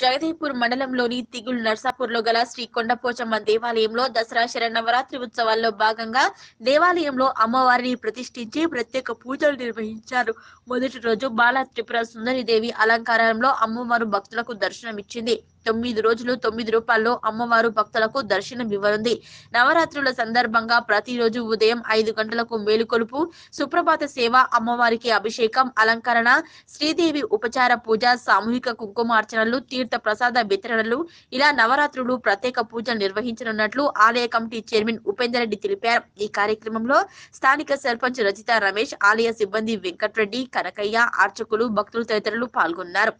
జగదీపూర్ మండలంలోని తిగుల్ నర్సాపూర్ లో గల శ్రీ కొండపోచమ్మ దేవాలయంలో దసరా శరణవరాత్రి ఉత్సవాల్లో భాగంగా దేవాలయంలో అమ్మవారిని ప్రతిష్ఠించి ప్రత్యేక పూజలు నిర్వహించారు మొదటి రోజు బాల త్రిపుర సుందరిదేవి అలంకారంలో అమ్మవారు భక్తులకు దర్శనమిచ్చింది తొమ్మిది రోజులు తొమ్మిది రూపాయల్లో అమ్మవారు భక్తులకు దర్శనం ఇవ్వనుంది నవరాత్రుల సందర్భంగా ప్రతిరోజు ఉదయం ఐదు గంటలకు మేలుకొలుపు సుప్రభాత సేవ అమ్మవారికి అభిషేకం అలంకరణ శ్రీదేవి ఉపచార పూజ సామూహిక కుంకుమార్చనలు తీ తీర్థ ప్రసాద వితరణలు ఇలా నవరాత్రులు ప్రత్యేక పూజలు నిర్వహించనున్నట్లు ఆలయ కమిటీ చైర్మన్ ఉపేందర్ రెడ్డి తెలిపారు ఈ కార్యక్రమంలో స్థానిక సర్పంచ్ రజిత రమేష్ ఆలయ సిబ్బంది వెంకట్రెడ్డి కనకయ్య అర్చకులు భక్తులు తదితరులు పాల్గొన్నారు